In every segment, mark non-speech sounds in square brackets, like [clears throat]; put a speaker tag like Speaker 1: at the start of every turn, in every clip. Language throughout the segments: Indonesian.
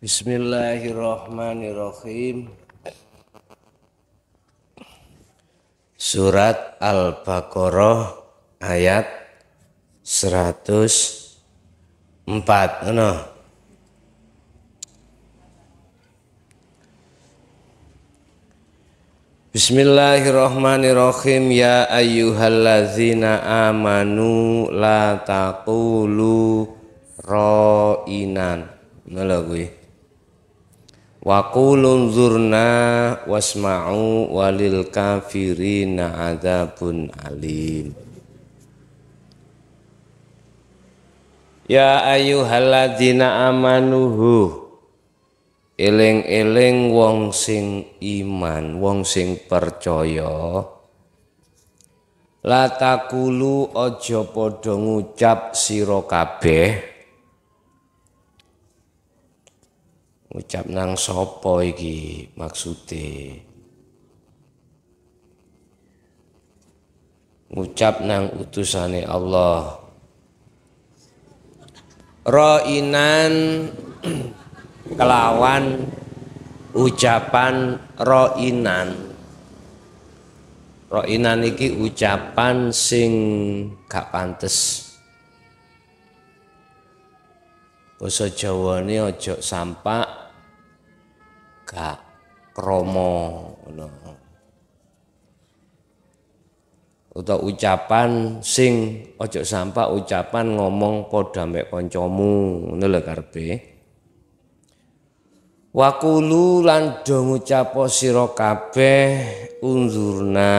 Speaker 1: Bismillahirrahmanirrahim. Surat Al-Baqarah ayat 104. Bismillahirrahmanirrahim Ya ayyuhallazina amanu la taqulu ro'inan Nala gue Wa qulun zurna wasma'u walil kafirina adabun alim Ya halazina amanuhu eling-eling wong sing iman, wong sing percaya. Latakulu aja padha ngucap sira kabeh. Ngucap nang sapa iki maksude? Ngucap nang utusane Allah. Ra'inan [clears throat] kelawan ucapan roinan roinan iki ucapan sing gak pantes basa sampak gak kromo Untuk ucapan sing ojo sampak ucapan ngomong padha koncomu ini ngono lho Wakulu lan do ngucapo sira kabeh undurna.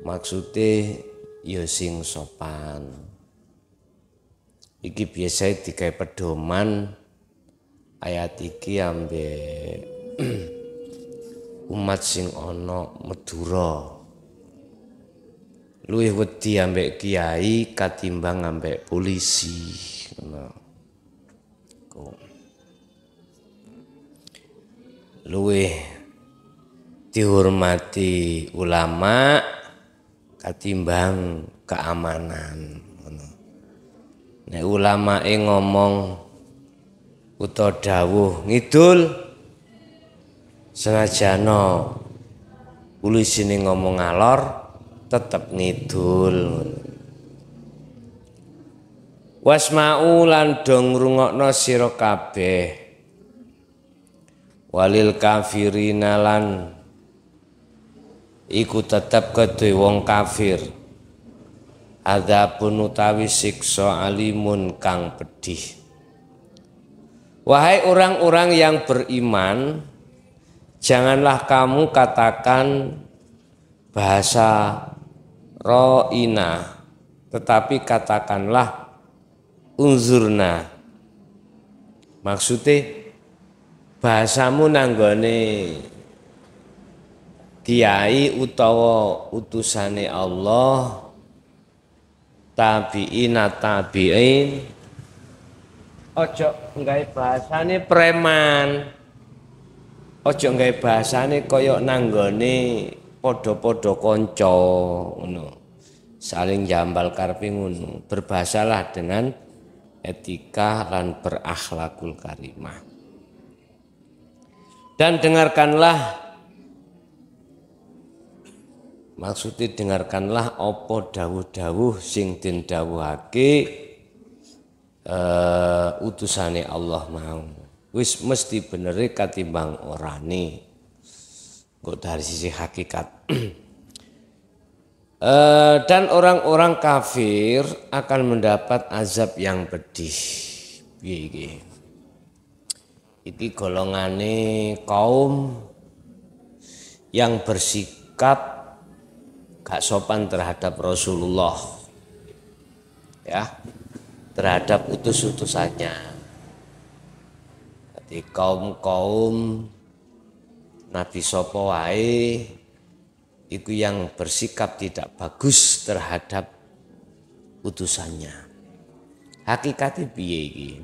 Speaker 1: Maksude ya sing sopan. Iki biasa dikai pedoman ayat iki ambek [clears throat] umat sing ono Madura. Luwih wedi ambek kiai katimbang ambek polisi. Ngono. Kok luweh dihormati ulama Katimbang keamanan Nek ulama e ngomong uta dawuh ngidul senajana ulisine ngomong alor tetep ngidul Wasma'u lan dong rungokno sira kabeh walil kafirin lan iku tetep kedue wong kafir adapun utawi siksa alimun kang pedih wahai orang-orang yang beriman janganlah kamu katakan bahasa ro'ina tetapi katakanlah unzurna maksudnya bahasamu nanggone kiai utawa utusane Allah tabiin tabiin ojo nggawe bahasane preman ojo nggawe bahasane koyok nanggone podo-podo konco, ngono saling jambal karpe ngono berbahasalah dengan etika dan berakhlakul karimah dan dengarkanlah maksudnya dengarkanlah opo dawuh-dawuh sing den dawuhake uh, utusane Allah mau wis mesti beneri katimbang orane kok dari sisi hakikat uh, [clears throat] dan orang-orang kafir akan mendapat azab yang pedih. Gini iki golongane kaum yang bersikap gak sopan terhadap Rasulullah ya terhadap utus-utusannya jadi kaum-kaum Nabi Sopo itu yang bersikap tidak bagus terhadap utusannya Hakikatnya piye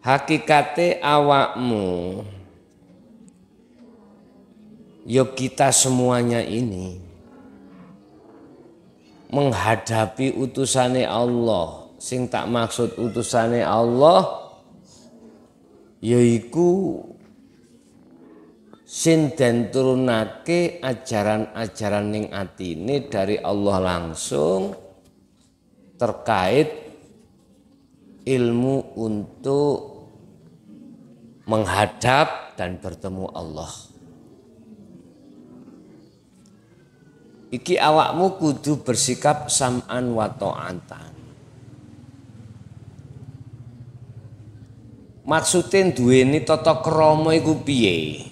Speaker 1: hakikate awakmu yuk ya kita semuanya ini menghadapi utusane Allah sing tak maksud utusane Allah yaiku sin dan turunake ajaran-ajaran ning ini dari Allah langsung terkait ilmu untuk menghadap dan bertemu Allah. Iki awakmu kudu bersikap sam'an wa ta'atan. Maksudin duweni tata krama iku piye?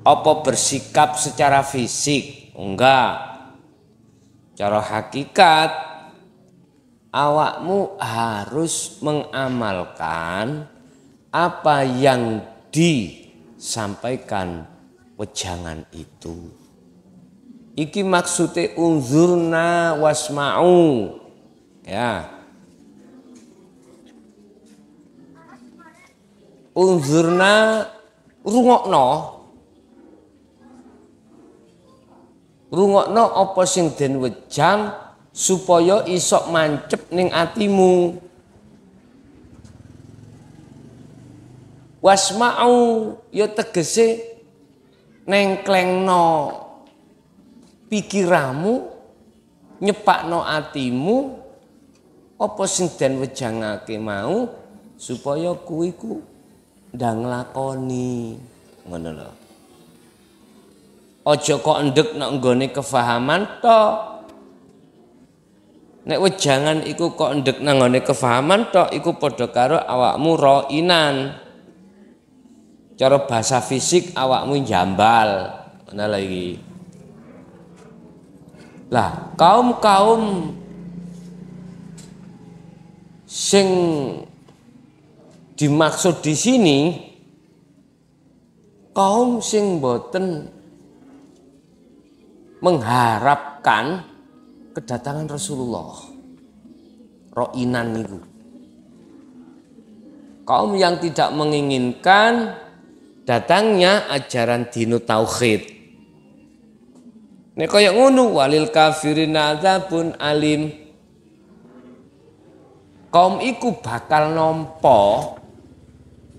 Speaker 1: Apa bersikap secara fisik? Enggak. Cara hakikat awakmu harus mengamalkan apa yang disampaikan wejangan itu. Iki maksudnya unzurna wasma'u. Ya. Unzurna rungokno. Rungokno apa sing den wejang supaya isok mancep ning atimu. wasma'u ya tegese nengklengno pikiramu nyepakno atimu apa sing den wejangake mau supaya kuwi ku ndang lakoni ngono lho aja kok endek nek nggone kefahaman to nek wejangan iku kok endek nang kefahaman to iku padha karo awakmu roinan cara bahasa fisik awakmu jambal mana lagi lah kaum kaum sing dimaksud di sini kaum sing boten mengharapkan kedatangan Rasulullah roinan itu kaum yang tidak menginginkan datangnya ajaran dinu tauhid. Nek kaya ngono walil kafirin azabun alim. Kaum iku bakal nompo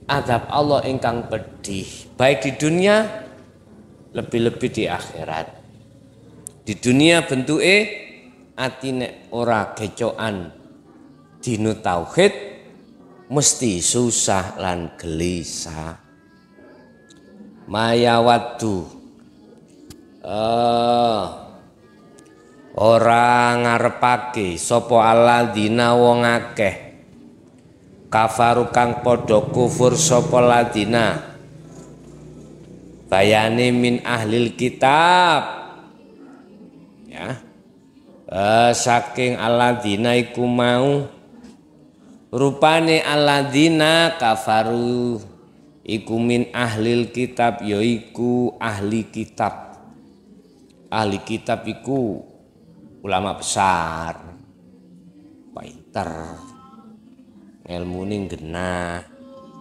Speaker 1: azab Allah ingkang pedih, baik di dunia lebih-lebih di akhirat. Di dunia bentuke atine ora kecoan dinu tauhid mesti susah lan gelisah mayawatu uh, eh, ora ngarepake sapa Aladina wong akeh kafaru kang padha kufur sapa ladina bayane min ahlil kitab ya uh, saking alladzina iku mau rupane Aladina kafaru iku min ahlil kitab yaiku ahli kitab ahli kitab iku ulama besar pinter ilmu ning genah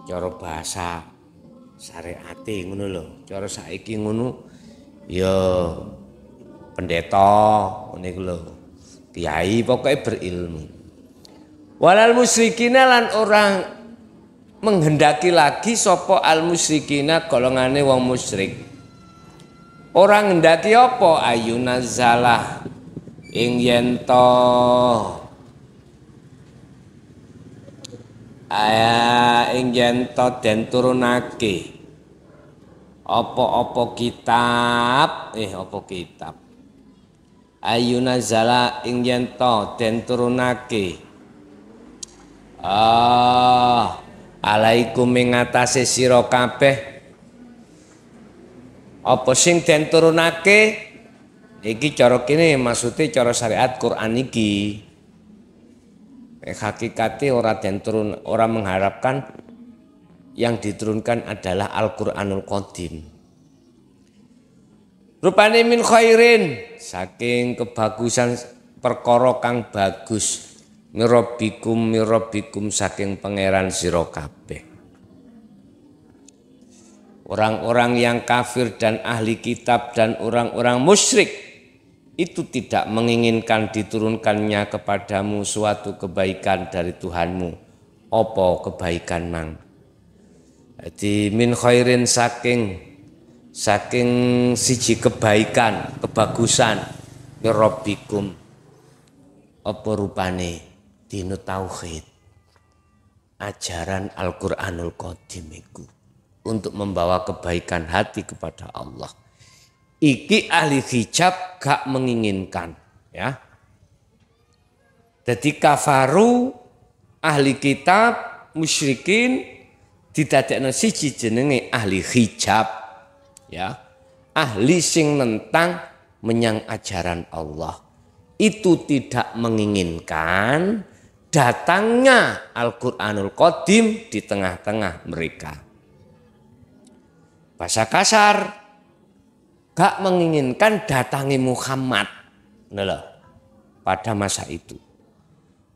Speaker 1: cara bahasa syariate ngono lho cara saiki ngono ya pendeta ngene lho kiai pokoke berilmu walal musyrikin lan orang menghendaki lagi sopo al musyrikina golongane wong musrik. orang hendaki opo ayuna zala ing yento aya ing yento den turunake opo opo kitab eh opo kitab ayuna zala ing yento den turunake ah alaikum ing ngatasé sira kabeh apa sing den turunake iki cara kene maksude cara syariat Quran iki eh, hakikate ora den turun ora mengharapkan yang diturunkan adalah Al-Qur'anul Qadim rupane min khairin saking kebagusan perkara kang bagus mirabbikum mirabbikum saking pangeran sira kabeh orang-orang yang kafir dan ahli kitab dan orang-orang musyrik itu tidak menginginkan diturunkannya kepadamu suatu kebaikan dari Tuhanmu opo kebaikan mang jadi min khairin saking saking siji kebaikan kebagusan mirabbikum apa rupane Dino Tauhid ajaran Al-Qur'anul Qadim iku untuk membawa kebaikan hati kepada Allah. Iki ahli hijab gak menginginkan ya. Jadi kafaru ahli kitab musyrikin didadekno siji jenenge ahli hijab ya. Ahli sing nentang menyang ajaran Allah. Itu tidak menginginkan datangnya Al-Quranul Qadim di tengah-tengah mereka. Bahasa kasar, gak menginginkan datangi Muhammad. Nelah, nah, pada masa itu.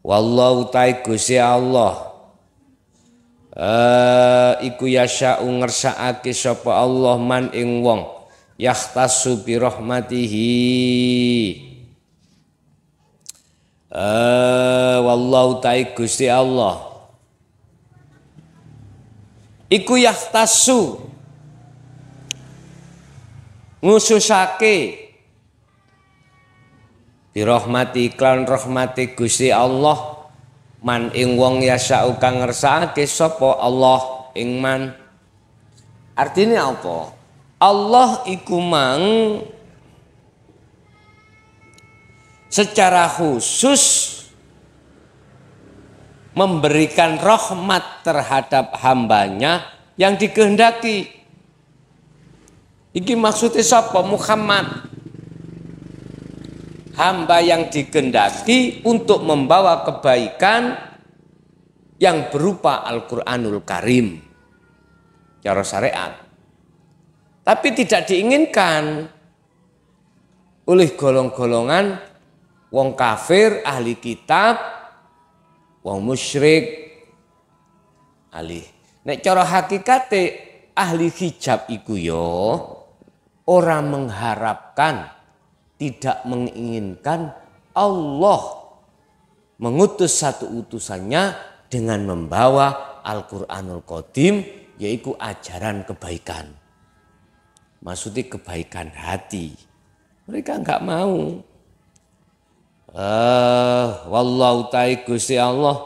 Speaker 1: Wallahu ta'ala Gusti Allah Uh, iku yasya ngersa'aki sapa Allah man ing wong yahtassu bi rahmatihi Eh, wallahu ta'ala Gusti Allah. Iku yahtasu ngususake birahmati iklan rahmati Gusti Allah man ing wong yasa kang ngersakake sapa Allah ing man artine apa Allah iku mang secara khusus memberikan rahmat terhadap hambanya yang dikehendaki. Iki maksudnya siapa Muhammad? Hamba yang dikehendaki untuk membawa kebaikan yang berupa Al-Quranul Karim. Cara ya syariat. Tapi tidak diinginkan oleh golong-golongan wong kafir ahli kitab wong musyrik ahli nek cara hakikate ahli hijab iku yo ya, ora mengharapkan tidak menginginkan Allah mengutus satu utusannya dengan membawa Al-Qur'anul Qadim yaitu ajaran kebaikan maksudnya kebaikan hati. Mereka enggak mau. Uh, wallahu ta'i Gusti Allah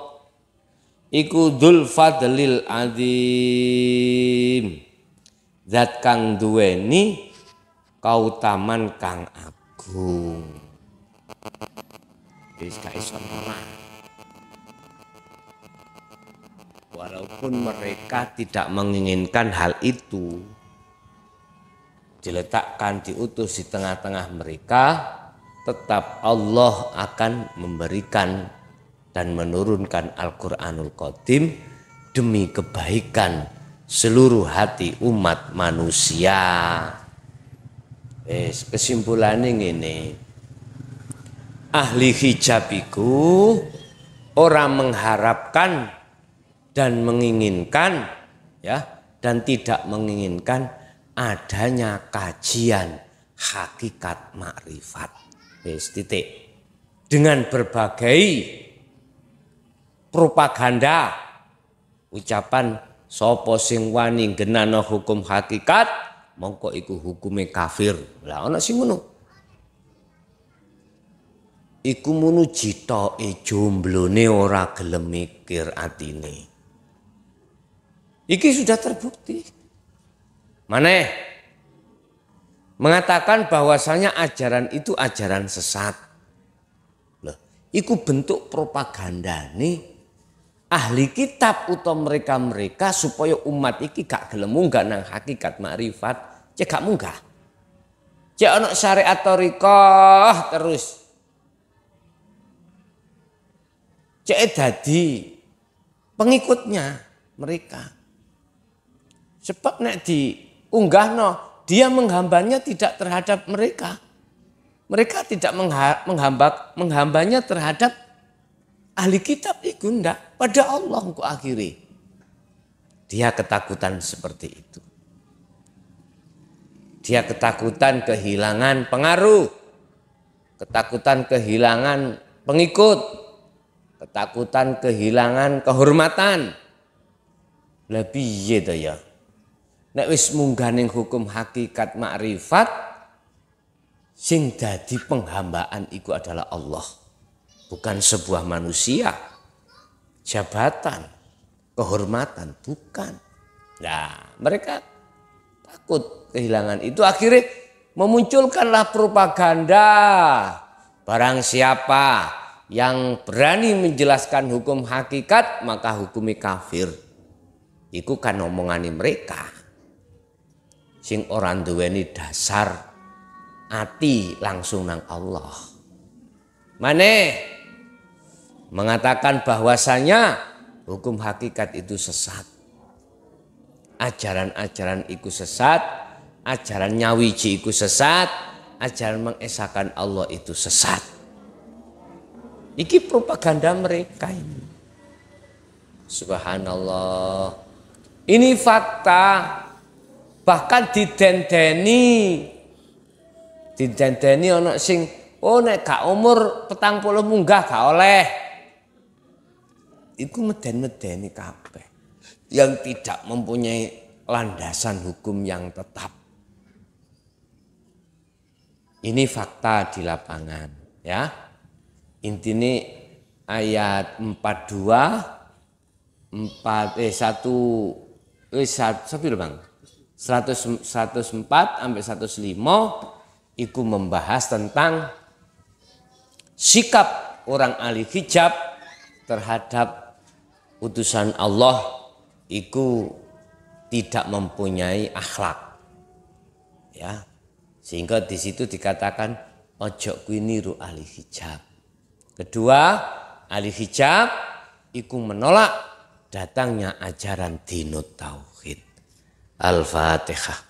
Speaker 1: iku dzul fadlil adim zat kang duweni taman kang agung wis gak iso walaupun mereka tidak menginginkan hal itu diletakkan diutus di tengah-tengah mereka tetap Allah akan memberikan dan menurunkan Al-Quranul Qadim demi kebaikan seluruh hati umat manusia. Eh, kesimpulannya ini ahli hijabiku orang mengharapkan dan menginginkan ya dan tidak menginginkan adanya kajian hakikat makrifat. Wis titik. Dengan berbagai propaganda ucapan sapa sing wani genana hukum hakikat mongko iku hukume kafir. Lah ana sing ngono. Iku munu jitoke jomblone ora gelem mikir atine. Iki sudah terbukti. Maneh mengatakan bahwasanya ajaran itu ajaran sesat. Loh, itu bentuk propaganda nih ahli kitab atau mereka-mereka supaya umat iki gak gelem gak nang hakikat makrifat cek gak munggah. Cek ono syariat torikoh terus. Cek e dadi pengikutnya mereka. Sebab nek diunggah no dia menghambanya tidak terhadap mereka. Mereka tidak menghamba, menghambanya terhadap ahli kitab enggak. pada Allah ku akhiri. Dia ketakutan seperti itu. Dia ketakutan kehilangan pengaruh, ketakutan kehilangan pengikut, ketakutan kehilangan kehormatan. Lebih ya nek wis mungganing hukum hakikat makrifat sing dadi penghambaan iku adalah Allah bukan sebuah manusia jabatan kehormatan bukan nah mereka takut kehilangan itu akhirnya memunculkanlah propaganda barang siapa yang berani menjelaskan hukum hakikat maka hukumi kafir. Iku kan omongan mereka sing ora duweni dasar ati langsung nang Allah. Maneh mengatakan bahwasanya hukum hakikat itu sesat. Ajaran-ajaran itu sesat, ajaran nyawiji itu sesat, ajaran mengesahkan Allah itu sesat. Iki propaganda mereka ini. Subhanallah. Ini fakta bahkan didenteni didenteni ono sing oh nek gak umur petang puluh munggah gak oleh itu meden-medeni kabeh yang tidak mempunyai landasan hukum yang tetap ini fakta di lapangan ya intinya ayat 42 4 eh 1 eh 1 bang 100, 104 sampai 105 itu membahas tentang sikap orang ahli hijab terhadap utusan Allah itu tidak mempunyai akhlak. Ya. Sehingga di situ dikatakan ojo kuwi niru ahli hijab. Kedua, ahli hijab iku menolak datangnya ajaran dinut tauhid. Alfa Teja.